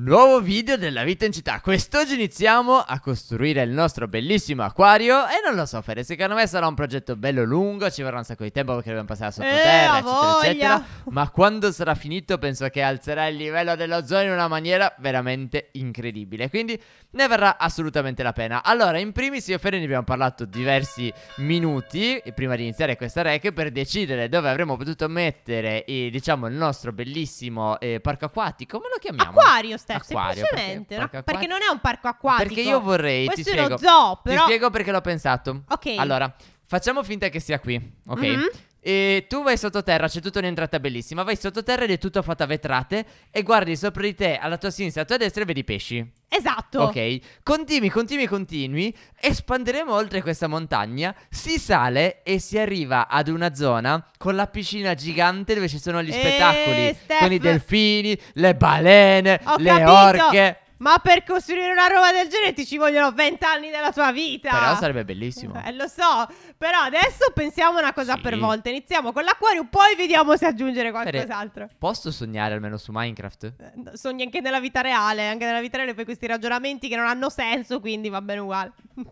Nuovo video della vita in città Quest'oggi iniziamo a costruire il nostro bellissimo acquario E non lo so Fede, secondo me sarà un progetto bello lungo Ci vorrà un sacco di tempo perché dobbiamo passare sottoterra eh, eccetera, eccetera Ma quando sarà finito penso che alzerà il livello dell'ozono in una maniera veramente incredibile Quindi ne verrà assolutamente la pena Allora in primis io e Fede ne abbiamo parlato diversi minuti eh, Prima di iniziare questa rec Per decidere dove avremmo potuto mettere eh, diciamo il nostro bellissimo eh, parco acquatico Come lo chiamiamo? Acquario Steph, acquario, semplicemente, perché, no? perché non è un parco acquatico. Perché io vorrei, Questo ti spiego. Questo è uno zoo, però... Ti spiego perché l'ho pensato. Ok. Allora, facciamo finta che sia qui, ok? Mm-hmm. E tu vai sottoterra, c'è tutta un'entrata bellissima. Vai sottoterra ed è tutto fatto a vetrate. E guardi sopra di te, alla tua sinistra, alla tua destra e vedi i pesci. Esatto. Ok. Continui, continui, continui. Espanderemo oltre questa montagna. Si sale e si arriva ad una zona con la piscina gigante dove ci sono gli eh, spettacoli. Steph. Con i delfini, le balene, Ho le capito. orche. Ma per costruire una roba del genere ti ci vogliono vent'anni della tua vita. Però sarebbe bellissimo. Eh, lo so. Però adesso pensiamo una cosa sì. per volta. Iniziamo con l'acquario, poi vediamo se aggiungere qualcos'altro. Pere, posso sognare almeno su Minecraft? Eh, sogni anche nella vita reale. Anche nella vita reale fai questi ragionamenti che non hanno senso, quindi va bene uguale.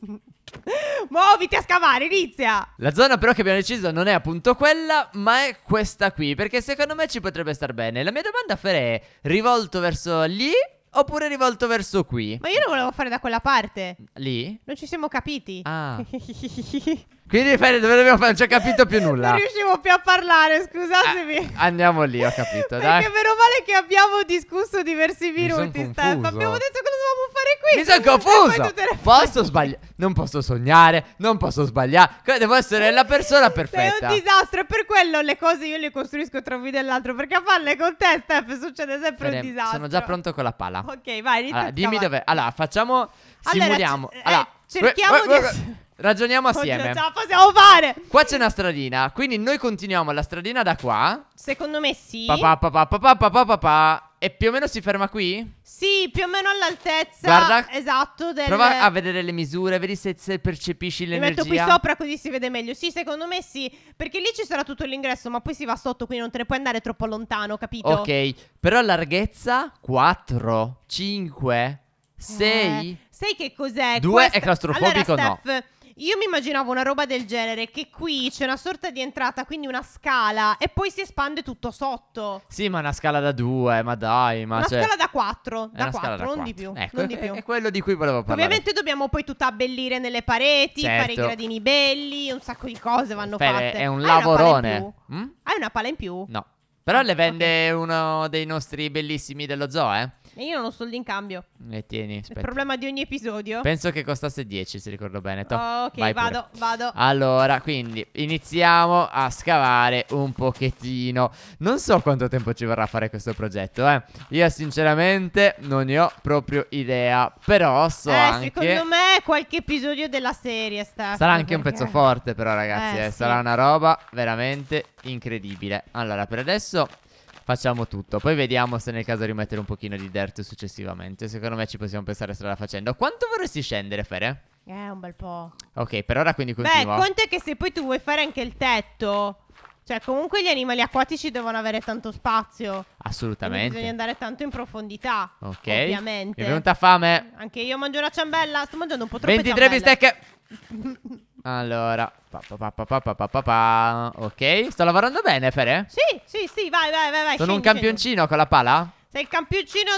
Muoviti a scavare, inizia! La zona però che abbiamo deciso non è appunto quella, ma è questa qui, perché secondo me ci potrebbe star bene. La mia domanda, Fere, è rivolto verso lì oppure rivolto verso qui. Ma io lo volevo fare da quella parte. Lì? Non ci siamo capiti. Ah. Quindi Fede, dove dobbiamo fare? Non ci ho capito più nulla. Non riuscivo più a parlare, scusatemi. Ah, andiamo lì, ho capito. Dai. Perché meno male che abbiamo discusso diversi minuti, Stefano. Abbiamo detto cosa dovevamo fare qui. Mi sono confuso. Posso sbagliare? Non posso sognare, non posso sbagliare. Devo essere la persona perfetta. È un disastro, è per quello le cose io le costruisco tra un video e l'altro. Perché a farle con te, Steph, succede sempre Fede, un disastro. Sono già pronto con la pala. Ok, vai, inizia. Allora, dimmi dove. Allora, facciamo. Simuliamo. Allora, allora eh, cerchiamo eh, di. Ragioniamo assieme. Oddio, ce la possiamo fare. Qua c'è una stradina. Quindi noi continuiamo la stradina da qua. Secondo me sì. Pa, pa, pa, pa, pa, pa, pa, E più o meno si ferma qui? Sì, più o meno all'altezza. Guarda. Esatto. Del... Prova a vedere le misure. Vedi se, se percepisci l'energia. Mi metto qui sopra così si vede meglio. Sì, secondo me sì. Perché lì ci sarà tutto l'ingresso. Ma poi si va sotto. Quindi non te ne puoi andare troppo lontano, capito? Ok. Però larghezza 4, 5, 6. Eh, sai che cos'è? 2 Questa... è claustrofobico, allora, Steph, no? Io mi immaginavo una roba del genere, che qui c'è una sorta di entrata, quindi una scala, e poi si espande tutto sotto. Sì, ma una scala da due, ma dai, ma Una cioè... scala da quattro, da quattro, non, da di più, ecco, non di più. È quello di cui volevo parlare. Ovviamente dobbiamo poi tutta abbellire nelle pareti, certo. fare i certo. gradini belli, un sacco di cose vanno Fere, fatte. È un Hai lavorone. Una mm? Hai una pala in più? No. Però le ah, vende okay. uno dei nostri bellissimi dello zoo, eh? E io non ho soldi in cambio. E tieni, aspetta. Il problema di ogni episodio. Penso che costasse 10, se ricordo bene. Toh, oh, ok, vado, pure. vado. Allora, quindi iniziamo a scavare un pochettino. Non so quanto tempo ci vorrà fare questo progetto, eh. Io sinceramente non ne ho proprio idea, però so eh, anche secondo me qualche episodio della serie sta Sarà anche un pezzo eh. forte però, ragazzi, eh, eh. Sì. sarà una roba veramente incredibile. Allora, per adesso facciamo tutto. Poi vediamo se nel caso rimettere un pochino di dirt successivamente. Secondo me ci possiamo pensare strada facendo. Quanto vorresti scendere, Fere? Eh, un bel po'. Ok, per ora quindi continua. Beh, conto è che se poi tu vuoi fare anche il tetto... Cioè, comunque gli animali acquatici devono avere tanto spazio. Assolutamente. Bisogna andare tanto in profondità. Ok. Ovviamente. Mi è venuta fame. Anche io mangio una ciambella. Sto mangiando un po' troppo. 23 bistecche. Allora, pa, pa, pa, ok, sto lavorando bene, Fere? Sì, sì, sì, vai, vai, vai. Sono un campioncino con la pala? Sei il campioncino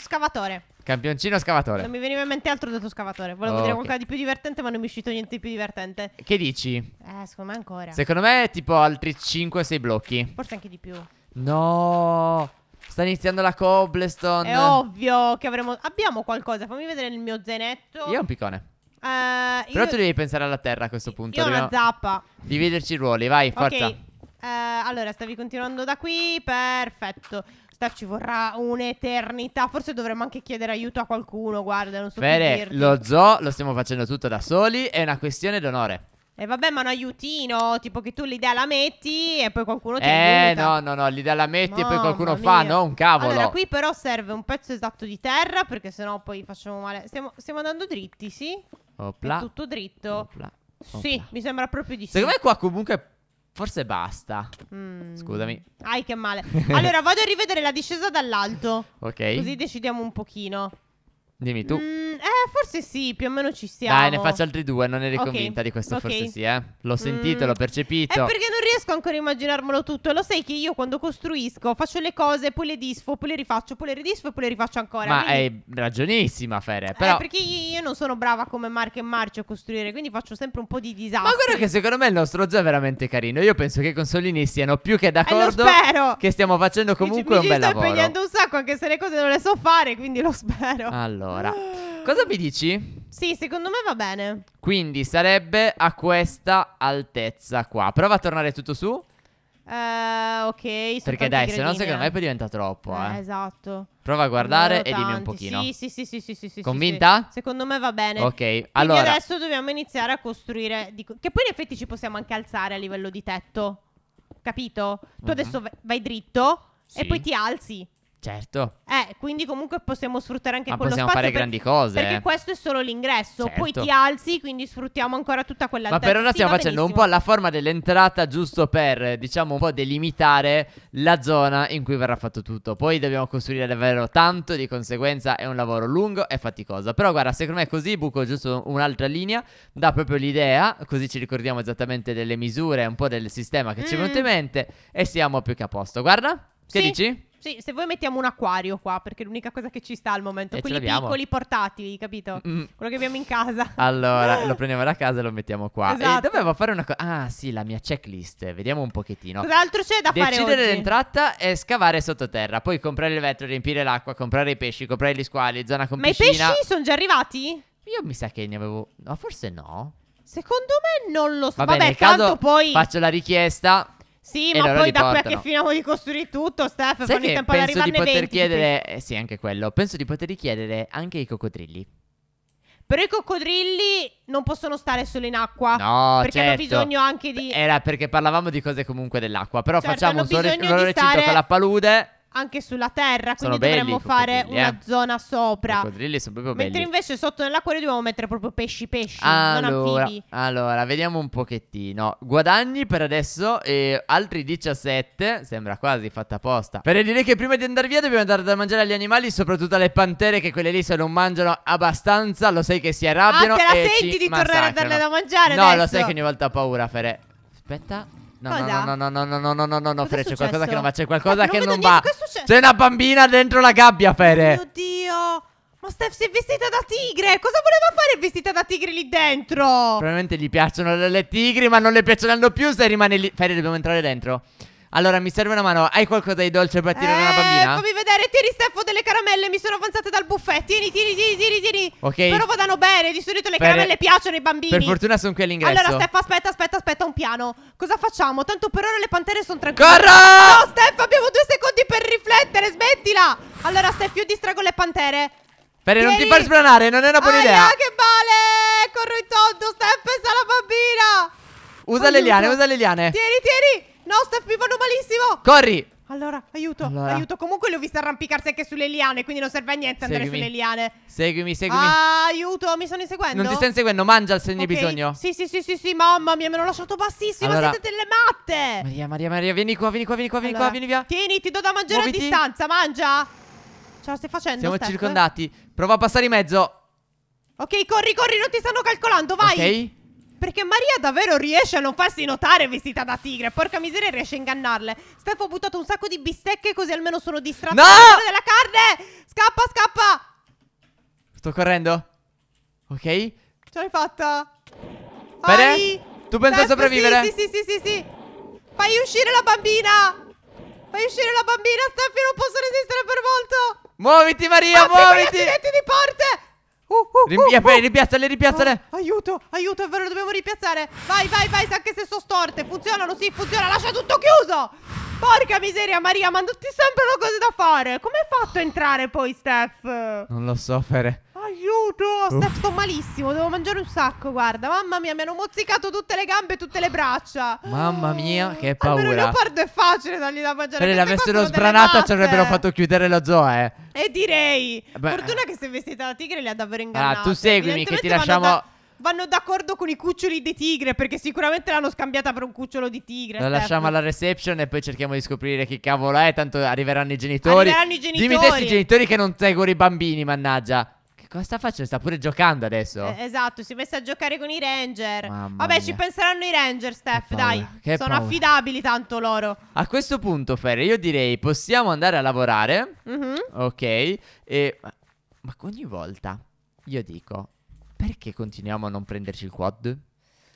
scavatore. Campioncino scavatore. Non mi veniva in mente altro del tuo scavatore. Volevo okay. dire qualcosa di più divertente, ma non mi è uscito niente di più divertente. Che dici? Eh, secondo me ancora. Secondo me tipo altri 5-6 blocchi. Forse anche di più. No. Sta iniziando la cobblestone. È ovvio che avremo. Abbiamo qualcosa. Fammi vedere il mio zainetto. Io ho un piccone. Uh, Però io... tu devi pensare alla terra a questo punto. Io dobbiamo... una zappa. Dividerci i ruoli, vai, forza. Ok. Uh, eh, allora, stavi continuando da qui, perfetto. Steph ci vorrà un'eternità. Forse dovremmo anche chiedere aiuto a qualcuno, guarda, non so Bene, lo zoo lo stiamo facendo tutto da soli, è una questione d'onore. E eh vabbè, ma un aiutino, tipo che tu l'idea la metti e poi qualcuno ti eh, Eh no, no, no, l'idea la metti Mamma e poi qualcuno mia. fa, no, un cavolo. Allora, qui però serve un pezzo esatto di terra perché sennò poi facciamo male. Stiamo, stiamo andando dritti, sì? Opla. Oh, È tutto dritto. Opla. Oh, Opla. Oh, sì, mi sembra proprio di sì. Secondo me qua comunque forse basta. Mm. Scusami. Ai che male. Allora vado a rivedere la discesa dall'alto. ok. Così decidiamo un pochino. Dimmi tu. Mm, eh, forse sì, più o meno ci siamo. Dai, ne faccio altri due, non eri okay. convinta di questo okay. forse sì, eh. L'ho mm. sentito, mm. l'ho percepito. È perché non riesco ancora a immaginarmelo tutto. Lo sai che io quando costruisco faccio le cose, poi le disfo, poi le rifaccio, poi le ridisfo e poi le rifaccio ancora. Ma quindi... è ragionissima, Fere. Eh, però... Eh, perché io non sono brava come Marco e Marcio a costruire, quindi faccio sempre un po' di disastro. Ma guarda che secondo me il nostro zoo è veramente carino. Io penso che i consolini siano più che d'accordo. Eh, spero. Che stiamo facendo comunque mi, mi un bel lavoro. Mi sto impegnando un sacco, anche se le cose non le so fare, quindi lo spero. Allora. Allora, cosa mi dici? Sì, secondo me va bene. Quindi sarebbe a questa altezza qua. Prova a tornare tutto su. Eh, ok. Perché dai, se no secondo me poi diventa troppo. Eh, eh. esatto. Prova a guardare e dimmi un pochino. Sì, sì, sì, sì, sì, sì, Convinta? Sì. Secondo me va bene. Ok, Quindi adesso dobbiamo iniziare a costruire. Che poi in effetti ci possiamo anche alzare a livello di tetto. Capito? Tu uh mhm. -huh. adesso vai dritto sì. e poi ti alzi. Certo. Eh, quindi comunque possiamo sfruttare anche Ma quello possiamo spazio. possiamo fare per, grandi cose. Perché eh. questo è solo l'ingresso. Certo. Poi ti alzi, quindi sfruttiamo ancora tutta quella Ma per ora stiamo facendo benissimo. un po' la forma dell'entrata, giusto per, diciamo, un po' delimitare la zona in cui verrà fatto tutto. Poi dobbiamo costruire davvero tanto, di conseguenza è un lavoro lungo e faticoso. Però guarda, secondo me così buco giusto un'altra linea, dà proprio l'idea, così ci ricordiamo esattamente delle misure, un po' del sistema che mm. ci è venuto mm. in mente e siamo più che a posto. Guarda, che sì. dici? Sì, se voi mettiamo un acquario qua, perché è l'unica cosa che ci sta al momento. E Quelli piccoli portatili, capito? Mm, mm. Quello che abbiamo in casa. Allora, lo prendiamo da casa e lo mettiamo qua. Esatto. E dovevo fare una cosa. Ah, sì, la mia checklist. Vediamo un pochettino. Cos'altro c'è da Decidere fare? Decidere l'entrata e scavare sottoterra. Poi comprare il vetro, riempire l'acqua, comprare i pesci, comprare gli squali, zona con Ma piscina. i pesci sono già arrivati? Io mi sa che ne avevo. No, forse no. Secondo me non lo so. Vabbè, Vabbè caso poi. Faccio la richiesta. Sì, e ma poi da qui a che finiamo di costruire tutto, Steph, Sai che tempo penso di poter 20, chiedere, eh, sì, anche quello. Penso di poter chiedere anche i coccodrilli. Però i coccodrilli non possono stare solo in acqua. No, perché certo. hanno bisogno anche di. Era perché parlavamo di cose comunque dell'acqua. Però certo, facciamo un loro recinto stare... con la palude anche sulla terra, quindi dovremmo fare una eh. zona sopra. I coccodrilli sono proprio belli. Mentre invece sotto nell'acquario dobbiamo mettere proprio pesci pesci, allora, Allora, vediamo un pochettino. Guadagni per adesso e altri 17, sembra quasi fatta apposta. Per dire che prima di andare via dobbiamo andare da mangiare agli animali, soprattutto alle pantere che quelle lì se non mangiano abbastanza, lo sai che si arrabbiano Ah, te la senti di massacrano. tornare a darle da mangiare No, adesso. lo sai che ogni volta ho paura, Fere. Aspetta No, Cosa? no, no, no, no, no, no, no, no, no, Fere, c'è qualcosa che non va, c'è qualcosa che non va. C'è una bambina dentro la gabbia, Fere. Oddio. Ma Steph si è vestita da tigre! Cosa voleva fare vestita da tigre lì dentro? Probabilmente gli piacciono le tigri, ma non le piacciono più se rimane lì. Ferri, dobbiamo entrare dentro. Allora, mi serve una mano. Hai qualcosa di dolce per tirare eh, una bambina? Fammi vedere, tieni Steffo delle caramelle, mi sono avanzate dal buffet. Tieni, tieni, tieni, tieni, tieni. Ok. Però vadano bene, di solito le per... caramelle piacciono ai bambini. Per fortuna sono qui all'ingresso. Allora, Steffo, aspetta, aspetta, aspetta un piano. Cosa facciamo? Tanto per ora le pantere sono tranquille. Corra! No, Steffo, abbiamo due secondi per riflettere, smettila. Allora, Steffo, io distrago le pantere. Ferre, non ti far spronare, non è una buona Aia, idea. che male! Corro in tondo, Steffo, sta la bambina. Usa Aiuto. le liane, usa le liane. Tieni, tieni. No, Steph, mi vanno malissimo. Corri. Allora, aiuto, allora. aiuto. Comunque le ho viste arrampicarsi anche sulle liane, quindi non serve a niente andare seguimi. sulle liane. Seguimi, seguimi. Ah, aiuto, mi sono inseguendo. Non ti stai inseguendo, mangia se ne hai okay. bisogno. Sì, sì, sì, sì, sì, mamma mia, me l'ho lasciato bassissimo. Allora. Siete delle matte. Maria, Maria, Maria, vieni qua, vieni qua, vieni qua, allora. vieni qua, vieni via. Tieni, ti do da mangiare Muoviti. a distanza, mangia. Ce la stai facendo, Siamo Steph? circondati. Prova a passare in mezzo. Ok, corri, corri, non ti stanno calcolando, vai. Ok. Perché Maria davvero riesce a non farsi notare vestita da tigre. Porca miseria, riesce a ingannarle. Stefano ha buttato un sacco di bistecche così almeno sono distratta no! della carne. Scappa, scappa. Sto correndo. Ok. Ce l'hai fatta. Bene. Hai... Tu pensi a sopravvivere? Sì, sì, sì, sì, sì. Fai uscire la bambina. Fai uscire la bambina, Steffi, non posso resistere per molto. Muoviti, Maria, ah, muoviti. Gli di porte uh, uh, Rimpia- uh, uh. Rimpiazzale, rimpiazzale oh, Aiuto, aiuto, è vero, dobbiamo ripiazzare Vai, vai, vai, anche se sono storte Funzionano, sì, funziona, lascia tutto chiuso Porca miseria, Maria, ma ti sembrano cose da fare Come hai fatto a entrare poi, Steph? Non lo so, Fere Aiuto, oh. Steph, sto malissimo, devo mangiare un sacco, guarda. Mamma mia, mi hanno mozzicato tutte le gambe e tutte le braccia. Mamma mia, che paura. Almeno il leopardo è facile dargli da mangiare. Se l'avessero sbranata ci avrebbero fatto chiudere la zoo, eh. E direi, Beh. fortuna che sei vestita da tigre li ha davvero ingannati. Ah, tu seguimi che ti lasciamo... vanno d'accordo con i cuccioli di tigre perché sicuramente l'hanno scambiata per un cucciolo di tigre. La Steph. lasciamo alla reception e poi cerchiamo di scoprire che cavolo è, tanto arriveranno i genitori. Arriveranno i genitori. Dimmi te sti genitori che non seguono i bambini, mannaggia. Cosa ecco, sta facendo? Sta pure giocando adesso. Eh, esatto, si è messa a giocare con i Ranger. Mamma Vabbè, mia. ci penseranno i Ranger, Steph, che dai. Che Sono paura. affidabili tanto loro. A questo punto, Ferre, io direi possiamo andare a lavorare. Mm -hmm. Ok. E... Ma ogni volta io dico, perché continuiamo a non prenderci il quad?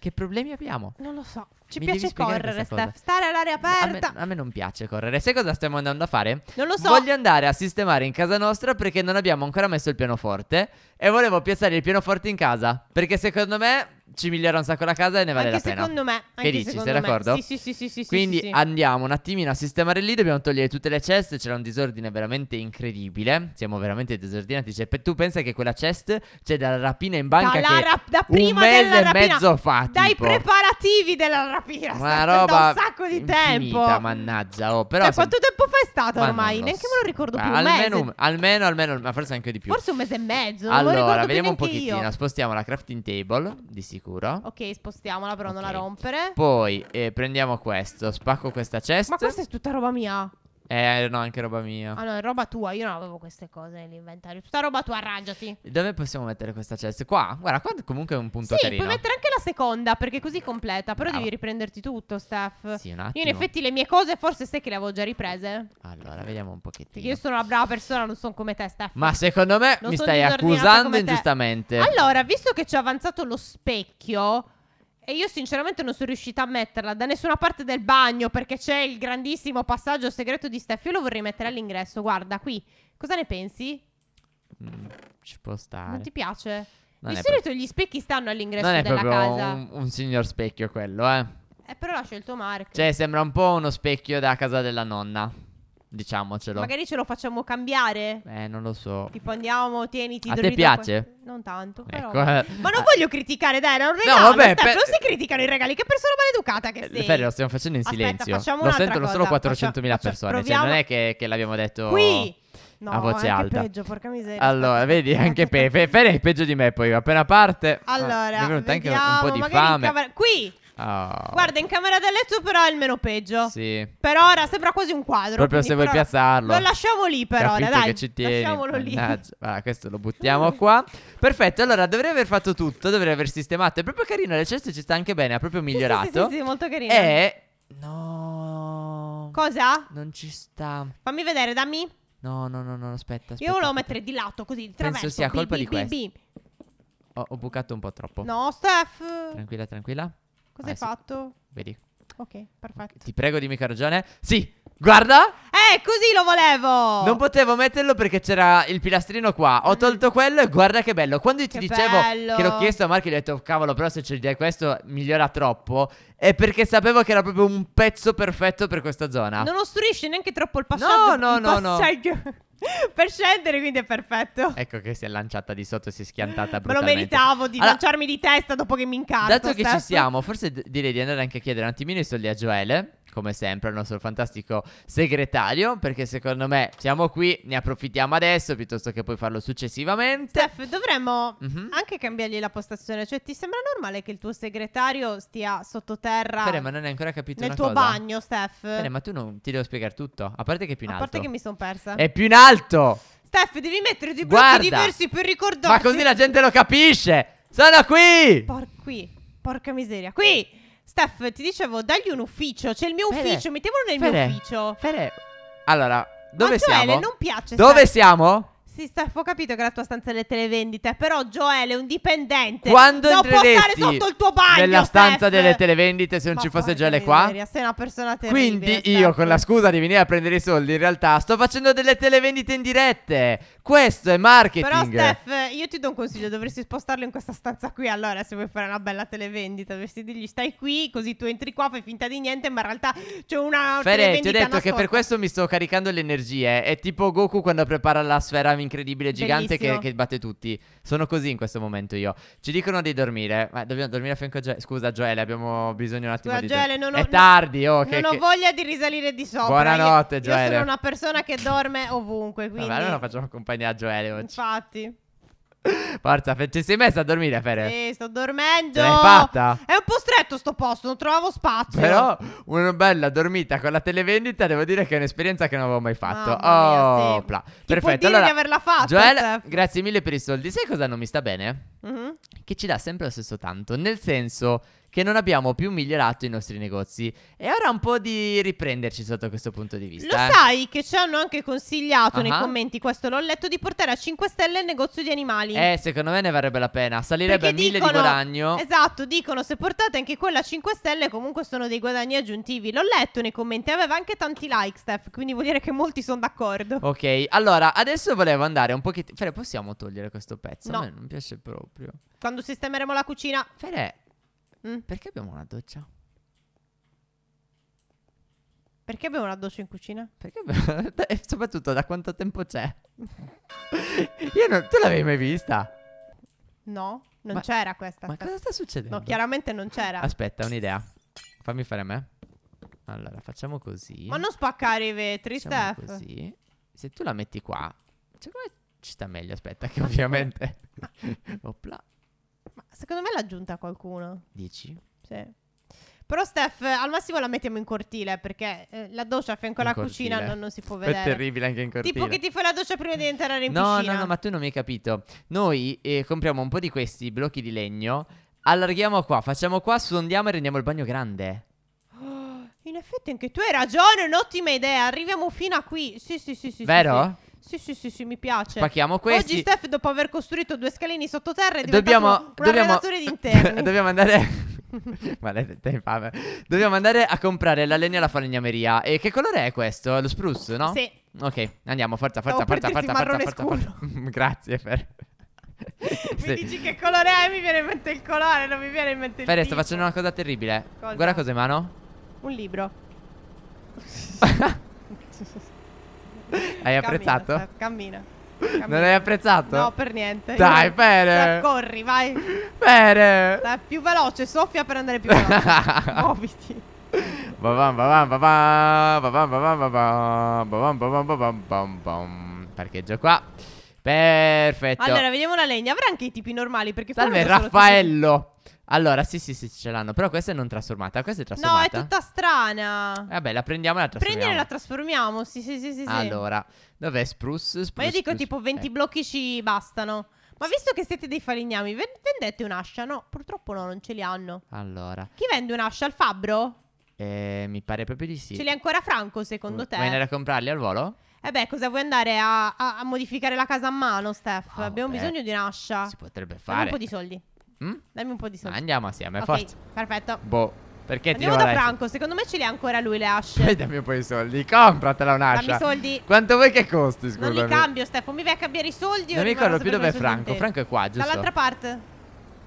Che problemi abbiamo? Non lo so. Ci Mi piace correre, Steph. Stare all'aria aperta. A me, a me, non piace correre. Sai cosa stiamo andando a fare? Non lo so. Voglio andare a sistemare in casa nostra perché non abbiamo ancora messo il pianoforte. E volevo piazzare il pianoforte in casa. Perché secondo me ci migliora un sacco la casa e ne vale anche la pena. Secondo me, anche che dici, sei d'accordo? Sì, sì, sì, sì, sì Quindi sì, sì. andiamo un attimino a sistemare lì, dobbiamo togliere tutte le chest, c'era un disordine veramente incredibile. Siamo veramente disordinati, cioè, tu pensa che quella chest c'è dalla rapina in banca da, rap- da prima un mese e mezzo fa, dai preparativi della rapina. Una roba un sacco di infinita, tempo. mannaggia, oh, però cioè, quanto tempo fa è stato ma ormai? Neanche so. me lo ricordo più, almeno, un, almeno, almeno, ma forse anche di più. Forse un mese e mezzo, Allora, vediamo un pochettino. Spostiamo la crafting table di sì sicuro. Ok, spostiamola però okay. non la rompere. Poi eh, prendiamo questo, spacco questa cesta. Ma questa è tutta roba mia. Eh, no, anche roba mia. Ah, no, è roba tua. Io non avevo queste cose nell'inventario. Tutta roba tua, arrangiati. Dove possiamo mettere questa chest? Qua. Guarda, qua comunque è un punto sì, carino. puoi mettere anche la seconda, perché così completa. Però Bravo. devi riprenderti tutto, Steph. Sì, un attimo. Io, in effetti, le mie cose forse sai che le avevo già riprese. Allora, vediamo un pochettino. Perché io sono una brava persona, non sono come te, Steph. Ma secondo me non mi stai accusando ingiustamente. Allora, visto che ci ho avanzato lo specchio. E io sinceramente non sono riuscita a metterla da nessuna parte del bagno perché c'è il grandissimo passaggio segreto di Steph. Io lo vorrei mettere all'ingresso. Guarda qui. Cosa ne pensi? Mm, ci può stare. Non ti piace? Non di solito gli specchi stanno all'ingresso della casa. Non è proprio un, un signor specchio quello, eh. Eh, però l'ha scelto Mark. Cioè, sembra un po' uno specchio da casa della nonna. Diciamocelo. Magari ce lo facciamo cambiare. Eh, non lo so. Tipo andiamo, tieniti. A te piace? Que- non tanto. Ecco. Però. Eh. Ma non voglio criticare, dai, era un regalo. No, vabbè, per... non si criticano i regali. Che persona maleducata che eh, sei. Ferri, lo stiamo facendo in silenzio. Aspetta, lo sentono cosa. solo 400.000 Faccia... persone. Cioè, proviamo... Cioè, non è che, che l'abbiamo detto. Qui. No, a voce alta. peggio, porca miseria. Allora, vedi, anche Pepe. Ferri è peggio di me poi, appena parte. Allora, ah, mi è venuta vediamo, anche un po' di fame. Cavare... Qui! Ah. Guarda, in camera da letto però è il meno peggio. Sì. Per ora sembra quasi un quadro. Proprio se vuoi piazzarlo. Lo lasciamo lì per Capito ora, dai. Che ci tieni. Lasciamolo lì. Allora, ah, questo lo buttiamo qua. Perfetto, allora dovrei aver fatto tutto, dovrei aver sistemato. È proprio carino, le ceste ci sta anche bene, ha proprio migliorato. Sì, sì, sì, sì molto carino. E... No. Cosa? Non ci sta. Fammi vedere, dammi. No, no, no, no, aspetta. aspetta Io volevo mettere di lato così, di traverso. Penso sia colpa di questo. Ho, ho bucato un po' troppo. No, Steph. Tranquilla, tranquilla. Cosa hai ah, fatto? Vedi. Ok, perfetto. Ti prego dimmi ragione. Sì, guarda. Eh, così lo volevo. Non potevo metterlo perché c'era il pilastrino qua. Ho mm-hmm. tolto quello e guarda che bello. Quando io ti che dicevo bello. che l'ho chiesto a Marco, gli ho detto, cavolo, però se ci dai questo migliora troppo. È perché sapevo che era proprio un pezzo perfetto per questa zona. Non ostruisce neanche troppo il passaggio. No, no, no. no. per scendere, quindi è perfetto. Ecco che si è lanciata di sotto e si è schiantata Me lo meritavo di allora, lanciarmi di testa dopo che mi incarto. Dato stesso. che ci siamo, forse d- direi di andare anche a chiedere un attimino i soldi a Joele come sempre, al nostro fantastico segretario. Perché secondo me siamo qui, ne approfittiamo adesso piuttosto che poi farlo successivamente. Steph, dovremmo mm-hmm. anche cambiargli la postazione. Cioè, ti sembra normale che il tuo segretario stia sottoterra? Sì, ma non hai ancora capito Nel tuo cosa. bagno, Steph. Sì, ma tu non ti devo spiegare tutto. A parte che è più in a alto. A parte che mi sono persa. È più in alto alto. Steph, devi mettere dei blocchi diversi per ricordarti. Ma così la gente lo capisce. Sono qui. Por qui. Porca miseria. Qui. Steph, ti dicevo, dagli un ufficio. C'è il mio Fere. ufficio. Mettiamolo nel Fere. mio ufficio. Fere. Allora, dove Manuele, siamo? non piace. Dove Steph. siamo? Sì, sta, ho capito che la tua stanza è le televendite, però Joel è un dipendente. Quando non può stare sotto il tuo bagno nella stanza Steph. delle televendite se non Ma ci fosse Joel qua? Sei una persona terribile. Quindi Steph. io con la scusa di venire a prendere i soldi, in realtà sto facendo delle televendite in dirette. Questo è marketing. Però Steph, io ti do un consiglio, dovresti spostarlo in questa stanza qui. Allora, se vuoi fare una bella televendita, dovresti dirgli stai qui, così tu entri qua, fai finta di niente, ma in realtà c'è una Fere, televendita ti ho detto nascosta. che per questo mi sto caricando le energie. È tipo Goku quando prepara la sfera incredibile, gigante che, che, batte tutti. Sono così in questo momento io. Ci dicono di dormire. Ma dobbiamo dormire a fianco a Gioele. Scusa, Gioele, abbiamo bisogno un attimo Scusa, di. Gioele, non ho, È tardi, oh, che, non ho voglia di risalire di sopra. Buonanotte, io, Gioele. Io sono una persona che dorme ovunque. Quindi... Vabbè, allora facciamo compagnia a Gioele oggi. Infatti. Forza, ci sei messa a dormire, Fere? Sì, sto dormendo. L'hai fatta? È un po' stretto sto posto, non trovavo spazio. Però una bella dormita con la televendita, devo dire che è un'esperienza che non avevo mai fatto. Mamma oh, sì. pla. Perfetto. allora, di averla fatta. Joel, grazie mille per i soldi. Sai cosa non mi sta bene? Mm -hmm. Che ci dà sempre lo stesso tanto. Nel senso che non abbiamo più migliorato i nostri negozi. E ora un po' di riprenderci sotto questo punto di vista. Lo eh? sai che ci hanno anche consigliato uh -huh. nei commenti, questo l'ho letto, di portare a 5 stelle il negozio di animali. Eh, secondo me ne varrebbe la pena. Salirebbe Perché a 1000 di guadagno. Esatto, dicono se portate anche quella a 5 stelle comunque sono dei guadagni aggiuntivi. L'ho letto nei commenti, aveva anche tanti like, Steph, quindi vuol dire che molti sono d'accordo. Ok, allora adesso volevo andare un pochettino... Fere, possiamo togliere questo pezzo? No. A me non piace proprio. Quando sistemeremo la cucina. Fere... Mm. Perché abbiamo una doccia? Perché abbiamo una doccia in cucina? Perché abbiamo... E soprattutto da quanto tempo c'è? Io non... Tu l'avevi mai vista? No, non ma, c'era questa. Ma sta... cosa sta succedendo? No, chiaramente non c'era. Aspetta, un'idea. Fammi fare a me. Allora, facciamo così. Ma non spaccare i vetri, facciamo Steph. così. Se tu la metti qua, Cioè, me ci sta meglio. Aspetta, che ovviamente... Opla. Ma secondo me l'ha aggiunta qualcuno. Dici? Sì. Però Steph, al massimo la mettiamo in cortile perché eh, la doccia a fianco alla cortile. cucina non, non, si può vedere. È terribile anche in cortile. Tipo che ti fai la doccia prima di entrare in no, piscina. No, no, no, ma tu non mi hai capito. Noi eh, compriamo un po' di questi blocchi di legno, allarghiamo qua, facciamo qua, sfondiamo e rendiamo il bagno grande. In effetti anche tu hai ragione, un'ottima idea. Arriviamo fino a qui. Sì, sì, sì, sì. Vero? Sì, sì. Sì, sì, sì, sì, mi piace. Spacchiamo questi. Oggi Steph, dopo aver costruito due scalini sottoterra, è dobbiamo, un dobbiamo, allenatore di interni. dobbiamo andare... Maledetta infame. Dobbiamo andare a comprare la legna alla falegnameria. E che colore è questo? Lo spruce, no? Sì. Ok, andiamo, forza, forza, Stavo oh, forza, forza, forza, forza, forza. Grazie, Fer. mi sì. dici che colore è? Mi viene in mente il colore, non mi viene in mente il Fer, sto facendo una cosa terribile. Cosa? Guarda cosa in mano. Un libro. Hai apprezzato? Cammina, eh, cammina, cammina. Non hai apprezzato? No, per niente. Dai, Pere. Corri, vai. Pere. Dai, più veloce, soffia per andare più veloce. Muoviti. Parcheggio qua. Perfetto. Allora, vediamo la legna. Avrà anche i tipi normali perché Salve Raffaello. Allora, sì, sì, sì, ce l'hanno. Però questa è non trasformata. Questa è trasformata. No, è tutta strana. Vabbè, la prendiamo e la trasformiamo. Prendila e la trasformiamo. Sì, sì, sì, sì. Allora, dov'è Spruce? Spruce Ma io dico Spruce. tipo 20 eh. blocchi ci bastano. Ma visto che siete dei falegnami, vendete un'ascia? No, purtroppo no, non ce li hanno. Allora. Chi vende un'ascia al fabbro? Eh, mi pare proprio di sì. Ce li ha ancora Franco, secondo uh, te? Vuoi andare a comprarli al volo? eh beh, cosa vuoi andare a, a, a, modificare la casa a mano, Steph? Oh, Abbiamo beh. bisogno di un'ascia. Si potrebbe fare. Abbiamo un po' di soldi. Mm? Dammi un po' di soldi. Andiamo assieme, okay, forza. Perfetto. Boh. Perché Andiamo ti da Franco, secondo me ce li ha ancora lui le asce. Poi dammi un po' i soldi, compratela un'ascia. Dammi i soldi. Quanto vuoi che costi, scusa? Non li cambio, Stefano, mi vai a cambiare i soldi Non mi ricordo più dove è Franco, Franco è qua, giusto? Dall'altra parte.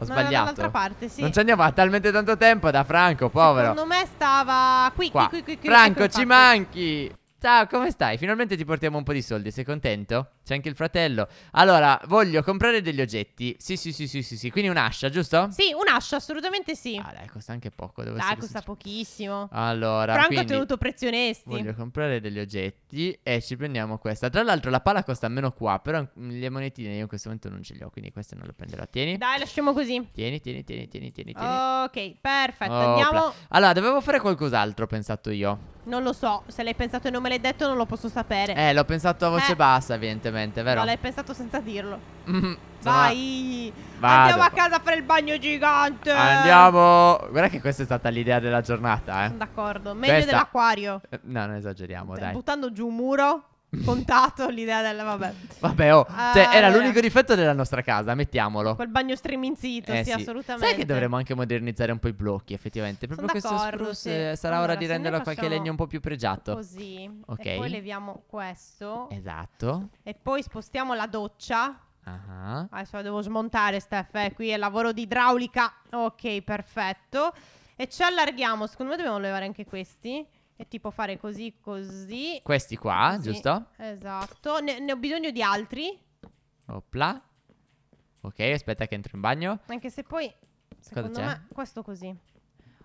Ho sbagliato. dall'altra parte, sì. Non ci andiamo a talmente tanto tempo da Franco, povero. Secondo me stava qui, qui, qui, qui, qui Franco, ecco ci manchi. Ciao, come stai? Finalmente ti portiamo un po' di soldi, sei contento? C'è anche il fratello. Allora, voglio comprare degli oggetti. Sì, sì, sì, sì, sì, sì. Quindi un'ascia, giusto? Sì, un'ascia, assolutamente sì. Ah, dai, costa anche poco. Devo dai, costa sincero. pochissimo. Allora, Franco ha tenuto prezzi onesti. Voglio comprare degli oggetti e ci prendiamo questa. Tra l'altro la pala costa meno qua, però le monetine io in questo momento non ce le ho, quindi queste non le prenderò. Tieni. Dai, lasciamo così. Tieni, tieni, tieni, tieni, tieni. Ok, perfetto, oh, andiamo. Pla. Allora, dovevo fare qualcos'altro, ho pensato io. Non lo so, se l'hai pensato e non me l'hai detto non lo posso sapere. Eh, l'ho pensato a voce eh. bassa, evidentemente, vero? No, l'hai pensato senza dirlo. Mm-hmm. Vai. Vado. Andiamo a casa a fare il bagno gigante. Andiamo. Guarda che questa è stata l'idea della giornata, eh. D'accordo. Meglio questa... dell'acquario. Eh, no, non esageriamo, cioè, dai. Buttando giù un muro contato l'idea della vabbè. Vabbè, oh, cioè, Ah, era vabbè. l'unico difetto della nostra casa, mettiamolo. Quel bagno striminzito, Eh sì, sì. assolutamente. Sai che dovremmo anche modernizzare un po' i blocchi, effettivamente. Sono questo d'accordo, spruce, sì. eh, sarà Allora, ora di renderlo a qualche legno un po' più pregiato. Così. Ok. E poi leviamo questo. Esatto. E poi spostiamo la doccia. Ah. Adesso la devo smontare, Steph. eh, Qui è lavoro di idraulica. Ok, perfetto. E ci allarghiamo. Secondo me dobbiamo levare anche questi. È tipo fare così, così. Questi qua, sì. giusto? Esatto. Ne, ne, ho bisogno di altri. Opla. Ok, aspetta che entro in bagno. Anche se poi, secondo me, questo così.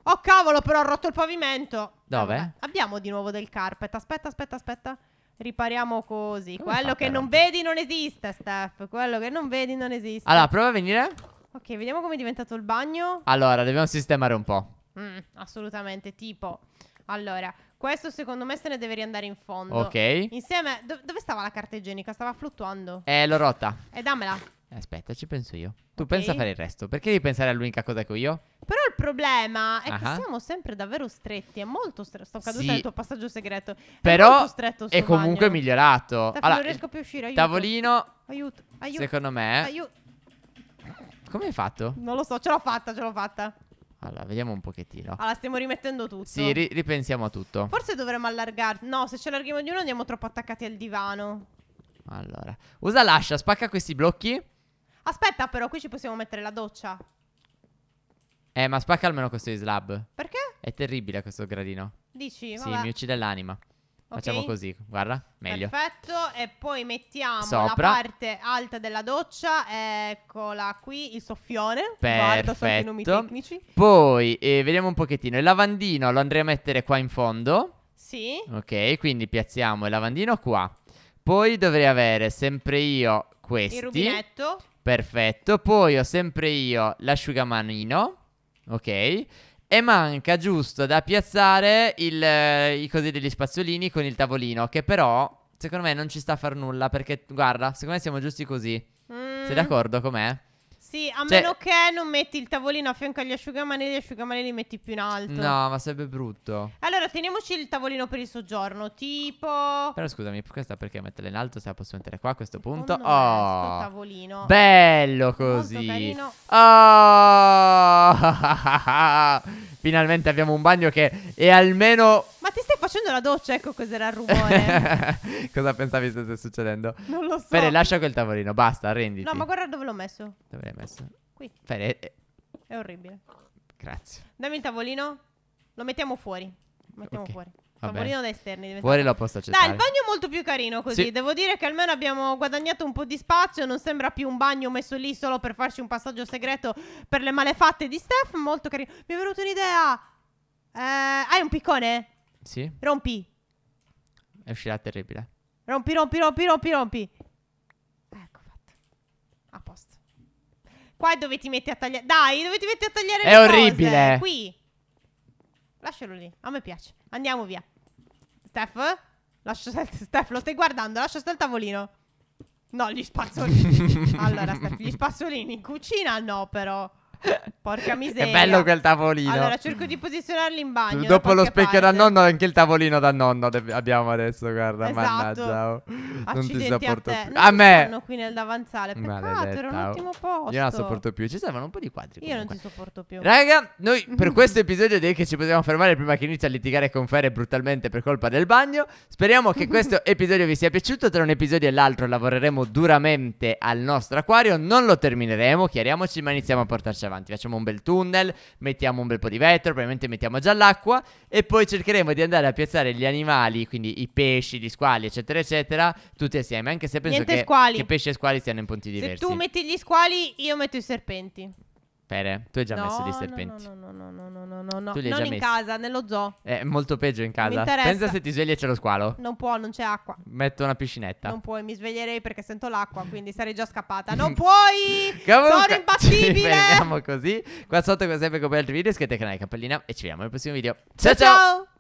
Oh cavolo, però ho rotto il pavimento. Dove? Eh, Abbiamo di nuovo del carpet. Aspetta, aspetta, aspetta. Ripariamo così. Come Quello che non vedi non esiste, Steph. Quello che non vedi non esiste. Allora, prova a venire. Ok, vediamo come è diventato il bagno. Allora, dobbiamo sistemare un po'. Mm, assolutamente, tipo... Allora, questo secondo me se ne deve riandare in fondo. Ok. Insieme. Do- dove stava la carta igienica? Stava fluttuando. Eh, l'ho rotta. E eh, dammela. Eh, aspetta, ci penso io. Tu okay. pensa a fare il resto. Perché devi pensare all'unica cosa che ho io? Però il problema è uh-huh. che siamo sempre davvero stretti. È molto stretto. Sto caduta sì. nel tuo passaggio segreto. È Però è comunque bagno. migliorato. Steph, allora, non riesco più a uscire. Aiuto. Tavolino. Aiuto. Aiuto. Secondo me. Eh. Aiuto. Come hai fatto? Non lo so, ce l'ho fatta, ce l'ho fatta. Allora, vediamo un pochettino. Allora, ah, stiamo rimettendo tutto. Sì, ri- ripensiamo a tutto. Forse dovremmo allargare. No, se ci allarghiamo di uno andiamo troppo attaccati al divano. Allora, usa l'ascia, spacca questi blocchi. Aspetta, però, qui ci possiamo mettere la doccia. Eh, ma spacca almeno questo slab. Perché? È terribile questo gradino. Dici? Vabbè. Sì, mi uccide l'anima. Okay. Facciamo così, guarda, meglio. Perfetto, e poi mettiamo Sopra. la parte alta della doccia, eccola qui, il soffione. Perfetto. Guarda, sono i nomi tecnici. Poi, eh, vediamo un pochettino, il lavandino lo andrei a mettere qua in fondo. Sì. Ok, quindi piazziamo il lavandino qua. Poi dovrei avere sempre io questi. Il rubinetto. Perfetto, poi ho sempre io l'asciugamanino, ok? E manca giusto da piazzare il, eh, i cosi degli spazzolini con il tavolino. Che però, secondo me, non ci sta a far nulla. Perché, guarda, secondo me siamo giusti così. Mm. Sei d'accordo com'è? Sì, a Cioè- meno che non metti il tavolino a fianco agli asciugamani e gli asciugamani li metti più in alto. No, ma sarebbe brutto. Allora, teniamoci il tavolino per il soggiorno, tipo... Però scusami, questa perché metterla in alto se la posso mettere qua a questo oh, punto? Secondo me, oh. eh, sto Oh, tavolino. bello così. carino. Oh, finalmente abbiamo un bagno che è almeno facendo la doccia, ecco cos'era il rumore. Cosa pensavi stesse succedendo? Non lo so. Fede, lascia quel tavolino, basta, renditi. No, ma guarda dove l'ho messo. Dove l'hai messo? Qui. Fede, eh, eh. È orribile. grazie. dammi il tavolino. Lo mettiamo fuori. mettiamo Ok. fuori. Tavolino da esterni. Fuori lo posso accettare. Dai, il bagno è molto più carino così. Sì. Devo dire che almeno abbiamo guadagnato un po' di spazio. Non sembra più un bagno messo lì solo per farci un passaggio segreto per le malefatte di Steph. Molto carino. Mi è venuta un'idea. Eh, hai un piccone? Sì. Rompi. È uscita terribile. Rompi, rompi, rompi, rompi, rompi. Ecco fatto. A posto. Qua è dove ti metti a tagliare. Dai, dove ti metti a tagliare È orribile. Cose? Qui. Lascialo lì. A me piace. Andiamo via. Steph? Lascio Steph, lo stai guardando. Lascia sto il tavolino. No, gli spazzolini. allora, Steph, gli spazzolini in cucina no, però. Porca miseria. È bello quel tavolino. Allora, cerco di posizionarli in bagno. Dopo lo specchio parte. da nonno, anche il tavolino da nonno abbiamo adesso, guarda. Esatto. Mannaggia. Oh. Non ti sopporto a più. Non a me. Sono qui nel davanzale. Peccato, Maledetta. era un oh. ottimo posto. Io non sopporto più. Ci servono un po' di quadri. Io comunque. non ti sopporto più. Raga, noi per questo episodio direi che ci possiamo fermare prima che inizi a litigare con Fere brutalmente per colpa del bagno. Speriamo che questo episodio vi sia piaciuto. Tra un episodio e l'altro lavoreremo duramente al nostro acquario. Non lo termineremo, chiariamoci, ma iniziamo a portarci avanti avanti. Facciamo un bel tunnel, mettiamo un bel po' di vetro, probabilmente mettiamo già l'acqua e poi cercheremo di andare a piazzare gli animali, quindi i pesci, gli squali, eccetera, eccetera, tutti assieme. Anche se penso che, che pesci e squali siano in punti diversi. Se tu metti gli squali, io metto i serpenti sapere. Tu hai già no, messo dei serpenti. No, no, no, no, no, no, no, no. Tu li hai non già in messi. casa, nello zoo. È eh, molto peggio in casa. Pensa se ti svegli e c'è lo squalo. Non può, non c'è acqua. Metto una piscinetta. Non puoi, mi sveglierei perché sento l'acqua, quindi sarei già scappata. Non puoi! Comunque, Sono imbattibile! Ci fermiamo così. Qua sotto, come sempre, come altri video, iscrivetevi al canale Cappellina e ci vediamo nel prossimo video. ciao! ciao! ciao!